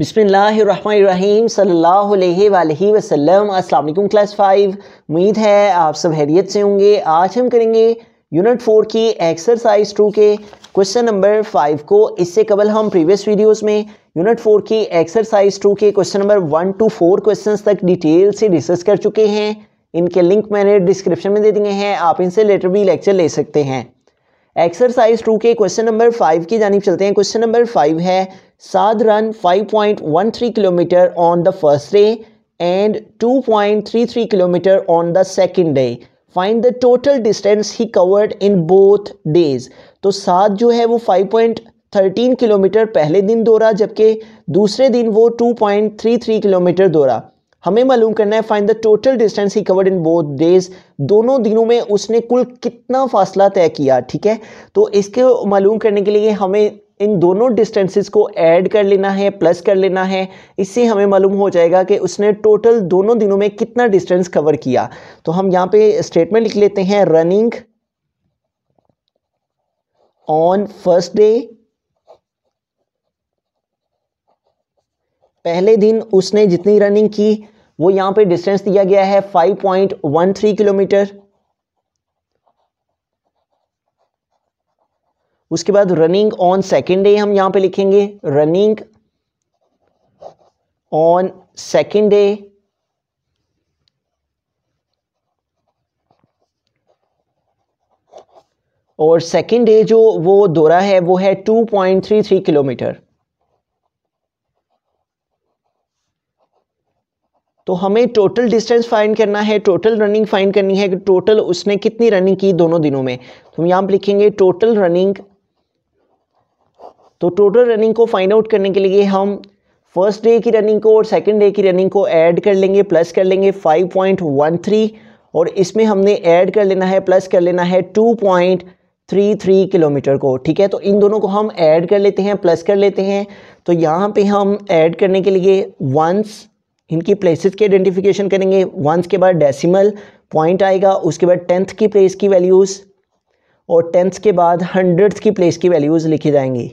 बसमीम सल्लल्लाहु अस्सलाम वालेकुम क्लास फाइव उम्मीद है आप सब हैरियत से होंगे आज हम करेंगे यूनिट फोर की एक्सरसाइज टू के क्वेश्चन नंबर फाइव को इससे कबल हम प्रीवियस वीडियोस में यूनिट फोर की एक्सरसाइज टू के question number one two four question तक डिटेल से डिस्कस कर चुके हैं इनके लिंक मैंने डिस्क्रिप्शन में दे दिए हैं आप इनसे लेटर भी लेक्चर ले सकते हैं एक्सरसाइज टू के क्वेश्चन नंबर फाइव की जानब चलते हैं क्वेश्चन नंबर फाइव है Sadh ran 5.13 kilometre on the first day and 2.33 kilometre on the second day find the total distance he covered in both days तो साध जो है वो 5.13 किलोमीटर पहले दिन दौड़ा जबकि दूसरे दिन वो 2.33 किलोमीटर दौड़ा हमें मालूम करना है find the total distance he covered in both days दोनों दिनों में उसने कुल कितना फासला तय किया ठीक है तो इसके मालूम करने के लिए हमें इन दोनों डिस्टेंसेस को ऐड कर लेना है प्लस कर लेना है इससे हमें मालूम हो जाएगा कि उसने टोटल दोनों दिनों में कितना डिस्टेंस कवर किया तो हम यहाँ पे स्टेटमेंट लिख लेते हैं रनिंग ऑन फर्स्ट डे पहले दिन उसने जितनी रनिंग की वो यहां पे डिस्टेंस दिया गया है 5.13 किलोमीटर उसके बाद रनिंग ऑन सेकेंड डे हम यहां पे लिखेंगे रनिंग ऑन सेकेंड डे और सेकेंड डे जो वो दौरा है वो है 2.33 किलोमीटर तो हमें टोटल डिस्टेंस फाइंड करना है टोटल रनिंग फाइंड करनी है कि टोटल उसने कितनी रनिंग की दोनों दिनों में तो हम यहाँ पर लिखेंगे टोटल रनिंग तो टोटल रनिंग को फाइंड आउट करने के लिए हम फर्स्ट डे की रनिंग को और सेकंड डे की रनिंग को ऐड कर लेंगे प्लस कर लेंगे 5.13 और इसमें हमने ऐड कर लेना है प्लस कर लेना है 2.33 किलोमीटर को ठीक है तो इन दोनों को हम ऐड कर लेते हैं प्लस कर लेते हैं तो यहाँ पे हम ऐड करने के लिए वंस इनकी प्लेसेस की आइडेंटिफिकेशन करेंगे वंस के बाद डेसिमल पॉइंट आएगा उसके बाद टेंथ की प्लेस की वैल्यूज़ और टेंथ के बाद हंड्रेड्स की प्लेस की वैल्यूज़ लिखी जाएंगी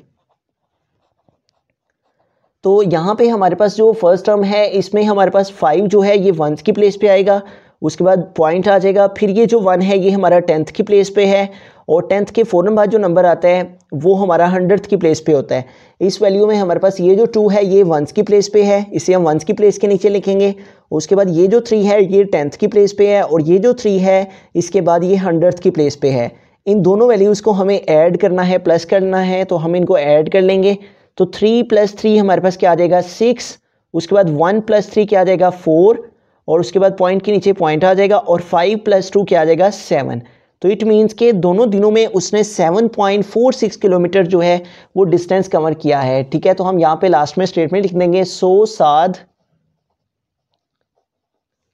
तो यहाँ पे हमारे पास जो फर्स्ट टर्म है इसमें हमारे पास फाइव जो है ये वंस की प्लेस पे आएगा उसके बाद पॉइंट आ जाएगा फिर ये जो वन है ये हमारा टेंथ की प्लेस पे है और टेंथ के फ़ौरन बाद जो नंबर आता है वो हमारा हंड्रेड की प्लेस पे होता है इस वैल्यू में हमारे पास ये जो टू है ये वंस की प्लेस पे है इसे हम वंस की प्लेस के नीचे लिखेंगे उसके बाद ये जो थ्री है ये टेंथ की प्लेस पे है और ये जो थ्री है इसके बाद ये हंड्रेड की प्लेस पे है इन दोनों वैल्यूज़ को हमें ऐड करना है प्लस करना है तो हम इनको ऐड कर लेंगे तो थ्री प्लस थ्री हमारे पास क्या आ जाएगा सिक्स उसके बाद वन प्लस थ्री क्या आ जाएगा फोर और उसके बाद पॉइंट के नीचे पॉइंट आ जाएगा और फाइव प्लस टू क्या आ जाएगा सेवन तो इट मीन्स के दोनों दिनों में उसने 7.46 किलोमीटर जो है वो डिस्टेंस कवर किया है ठीक है तो हम यहाँ पे लास्ट में स्टेटमेंट लिख देंगे so Sadh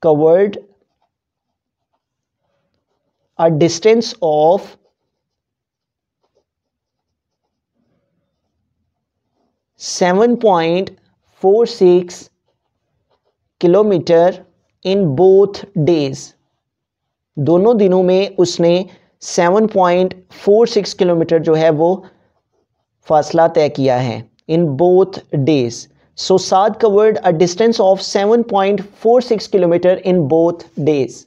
covered a distance of seven point four six kilometre in both days दोनों दिनों में उसने 7.46 किलोमीटर जो है वो फासला तय किया है इन both days so Sadh covered a distance of 7.46 kilometre in both days